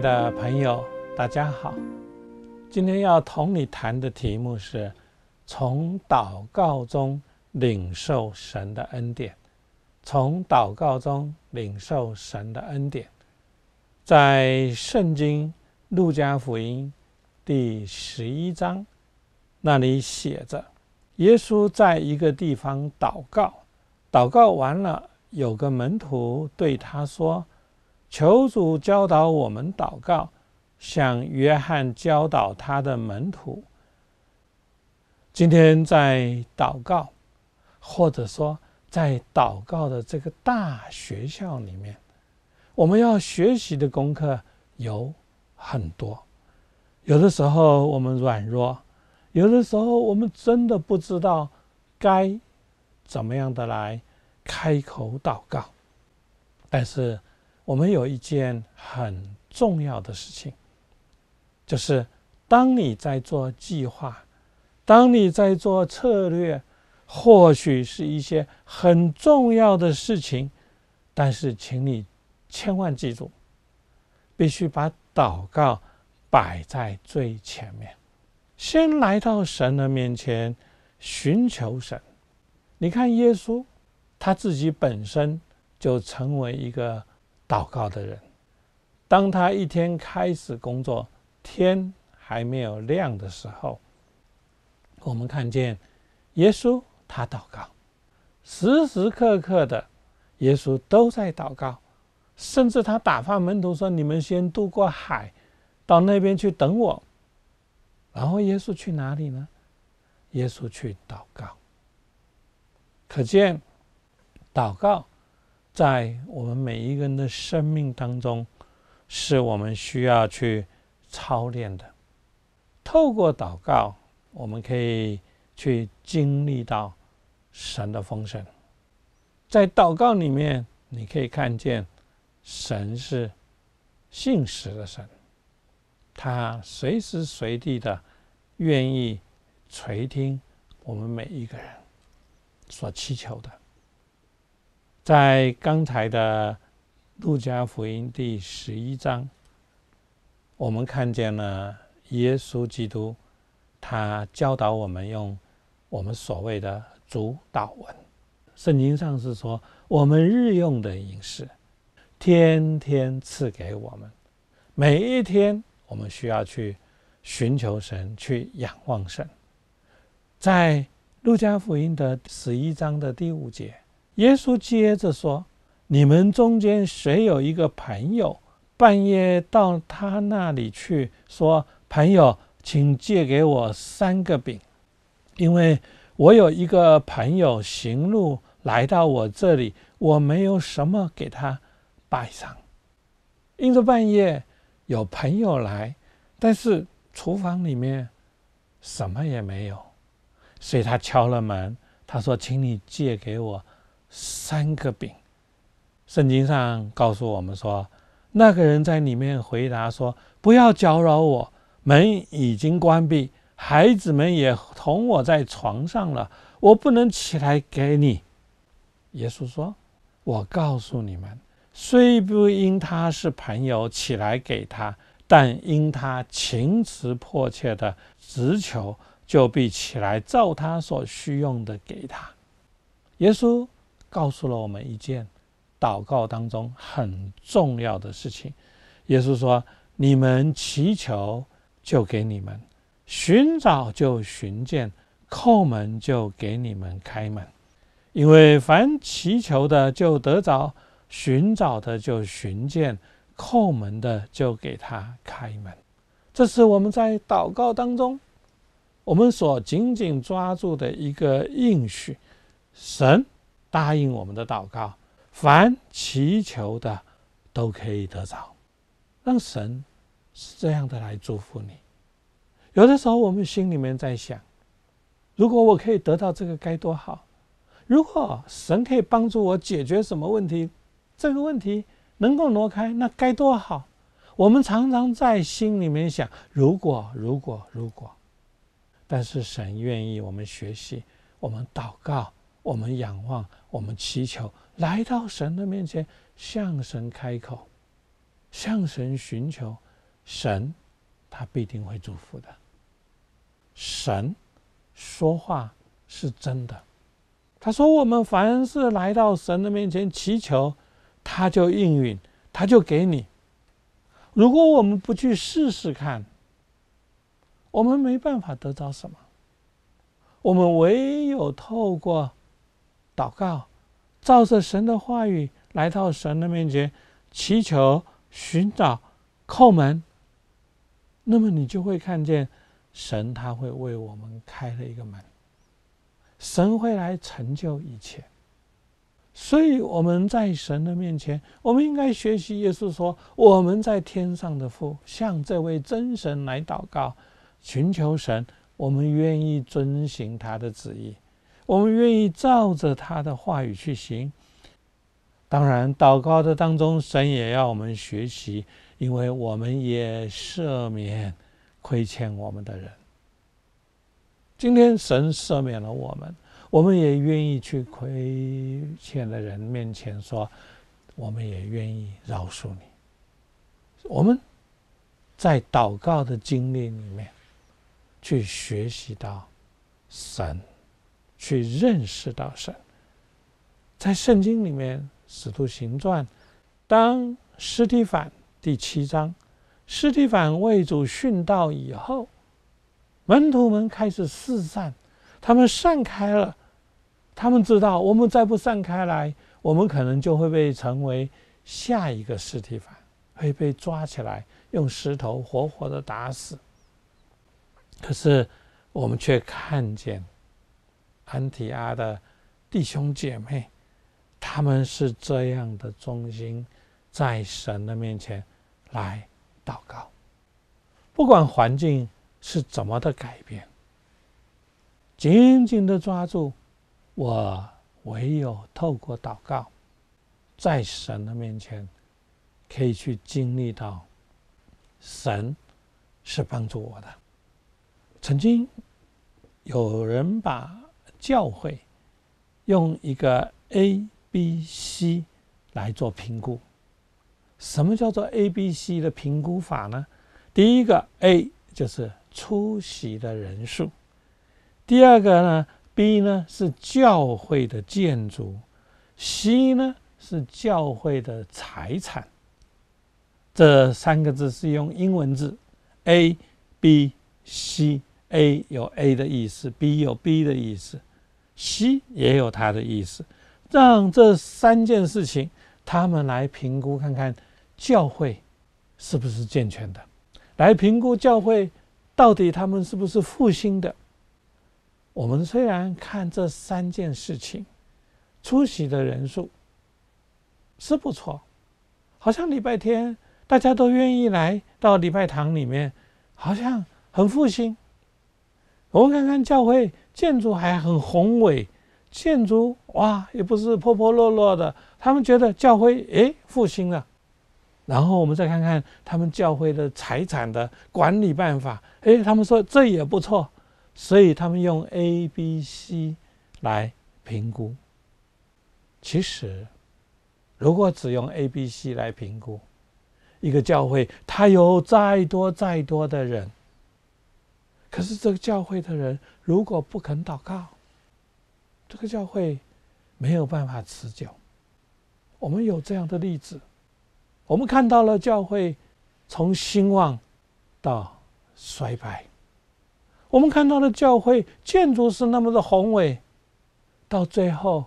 的朋友，大家好。今天要同你谈的题目是：从祷告中领受神的恩典。从祷告中领受神的恩典，在圣经《路加福音》第十一章那里写着：“耶稣在一个地方祷告，祷告完了，有个门徒对他说。”求主教导我们祷告，像约翰教导他的门徒。今天在祷告，或者说在祷告的这个大学校里面，我们要学习的功课有很多。有的时候我们软弱，有的时候我们真的不知道该怎么样的来开口祷告，但是。我们有一件很重要的事情，就是当你在做计划，当你在做策略，或许是一些很重要的事情，但是，请你千万记住，必须把祷告摆在最前面，先来到神的面前寻求神。你看耶稣，他自己本身就成为一个。祷告的人，当他一天开始工作，天还没有亮的时候，我们看见耶稣他祷告，时时刻刻的，耶稣都在祷告，甚至他打发门徒说：“你们先渡过海，到那边去等我。”然后耶稣去哪里呢？耶稣去祷告。可见祷告。在我们每一个人的生命当中，是我们需要去操练的。透过祷告，我们可以去经历到神的丰盛。在祷告里面，你可以看见神是信实的神，他随时随地的愿意垂听我们每一个人所祈求的。在刚才的《路加福音》第十一章，我们看见了耶稣基督，他教导我们用我们所谓的主导文。圣经上是说，我们日用的饮食，天天赐给我们。每一天，我们需要去寻求神，去仰望神。在《路加福音》的十一章的第五节。耶稣接着说：“你们中间谁有一个朋友，半夜到他那里去，说朋友，请借给我三个饼，因为我有一个朋友行路来到我这里，我没有什么给他摆上。因着半夜有朋友来，但是厨房里面什么也没有，所以他敲了门，他说，请你借给我。”三个饼，圣经上告诉我们说，那个人在里面回答说：“不要搅扰我，门已经关闭，孩子们也同我在床上了，我不能起来给你。”耶稣说：“我告诉你们，虽不因他是朋友起来给他，但因他情辞迫切的直求，就必起来照他所需用的给他。”耶稣。告诉了我们一件祷告当中很重要的事情。耶稣说：“你们祈求，就给你们；寻找，就寻见；叩门，就给你们开门。因为凡祈求的，就得着；寻找的，就寻见；叩门的，就给他开门。”这是我们在祷告当中我们所紧紧抓住的一个应许，神。答应我们的祷告，凡祈求的都可以得着，让神是这样的来祝福你。有的时候我们心里面在想，如果我可以得到这个该多好，如果神可以帮助我解决什么问题，这个问题能够挪开那该多好。我们常常在心里面想，如果如果如果，但是神愿意我们学习，我们祷告。我们仰望，我们祈求，来到神的面前，向神开口，向神寻求，神他必定会祝福的。神说话是真的，他说：“我们凡是来到神的面前祈求，他就应允，他就给你。”如果我们不去试试看，我们没办法得到什么。我们唯有透过。祷告，照着神的话语来到神的面前，祈求、寻找、叩门，那么你就会看见神，他会为我们开了一个门。神会来成就一切，所以我们在神的面前，我们应该学习耶稣说：“我们在天上的父，向这位真神来祷告，寻求神，我们愿意遵行他的旨意。”我们愿意照着他的话语去行。当然，祷告的当中，神也要我们学习，因为我们也赦免亏欠我们的人。今天神赦免了我们，我们也愿意去亏欠的人面前说，我们也愿意饶恕你。我们在祷告的经历里面，去学习到神。去认识到神，在圣经里面《使徒行传》，当尸体凡第七章，尸体凡为主殉道以后，门徒们开始四散，他们散开了，他们知道我们再不散开来，我们可能就会被成为下一个尸体凡，会被抓起来用石头活活的打死。可是我们却看见。安提阿的弟兄姐妹，他们是这样的忠心，在神的面前来祷告，不管环境是怎么的改变，紧紧的抓住我，唯有透过祷告，在神的面前，可以去经历到神是帮助我的。曾经有人把。教会用一个 A、B、C 来做评估。什么叫做 A、B、C 的评估法呢？第一个 A 就是出席的人数。第二个呢，B 呢是教会的建筑，C 呢是教会的财产。这三个字是用英文字 A、B、C，A 有 A 的意思，B 有 B 的意思。西也有他的意思，让这三件事情，他们来评估看看教会是不是健全的，来评估教会到底他们是不是复兴的。我们虽然看这三件事情出席的人数是不错，好像礼拜天大家都愿意来到礼拜堂里面，好像很复兴。我们看看教会建筑还很宏伟，建筑哇也不是破破落落的，他们觉得教会诶复兴了。然后我们再看看他们教会的财产的管理办法，诶，他们说这也不错，所以他们用 A、B、C 来评估。其实，如果只用 A、B、C 来评估一个教会，他有再多再多的人。可是这个教会的人如果不肯祷告，这个教会没有办法持久。我们有这样的例子，我们看到了教会从兴旺到衰败，我们看到了教会建筑是那么的宏伟，到最后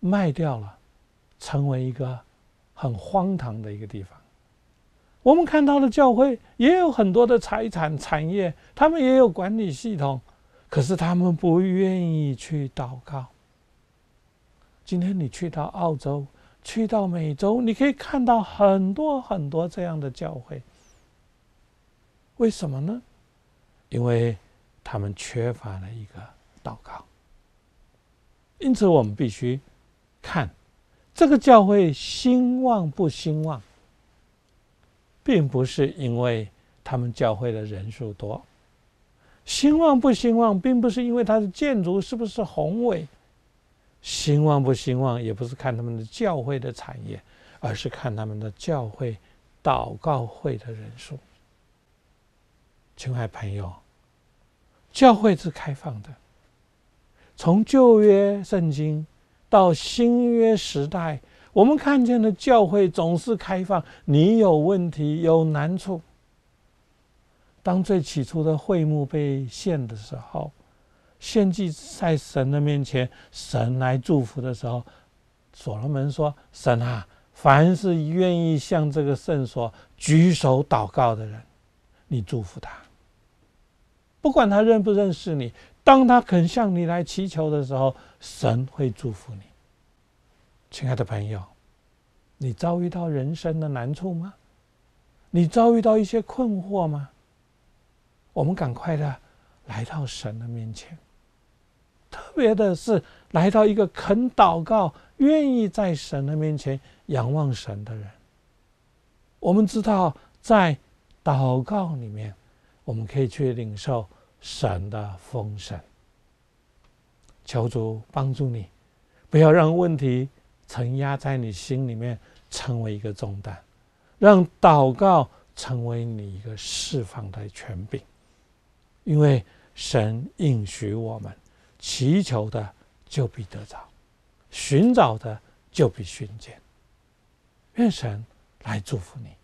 卖掉了，成为一个很荒唐的一个地方。我们看到的教会也有很多的财产产业，他们也有管理系统，可是他们不愿意去祷告。今天你去到澳洲，去到美洲，你可以看到很多很多这样的教会，为什么呢？因为他们缺乏了一个祷告。因此，我们必须看这个教会兴旺不兴旺。并不是因为他们教会的人数多，兴旺不兴旺，并不是因为它的建筑是不是宏伟，兴旺不兴旺，也不是看他们的教会的产业，而是看他们的教会祷告会的人数。亲爱朋友，教会是开放的，从旧约圣经到新约时代。我们看见的教会总是开放。你有问题、有难处，当最起初的会幕被献的时候，献祭在神的面前，神来祝福的时候，所罗门说：“神啊，凡是愿意向这个圣所举手祷告的人，你祝福他。不管他认不认识你，当他肯向你来祈求的时候，神会祝福你。”亲爱的朋友，你遭遇到人生的难处吗？你遭遇到一些困惑吗？我们赶快的来到神的面前。特别的是，来到一个肯祷告、愿意在神的面前仰望神的人。我们知道，在祷告里面，我们可以去领受神的封神。求主帮助你，不要让问题。承压在你心里面，成为一个重担，让祷告成为你一个释放的权柄，因为神应许我们，祈求的就必得着，寻找的就必寻见。愿神来祝福你。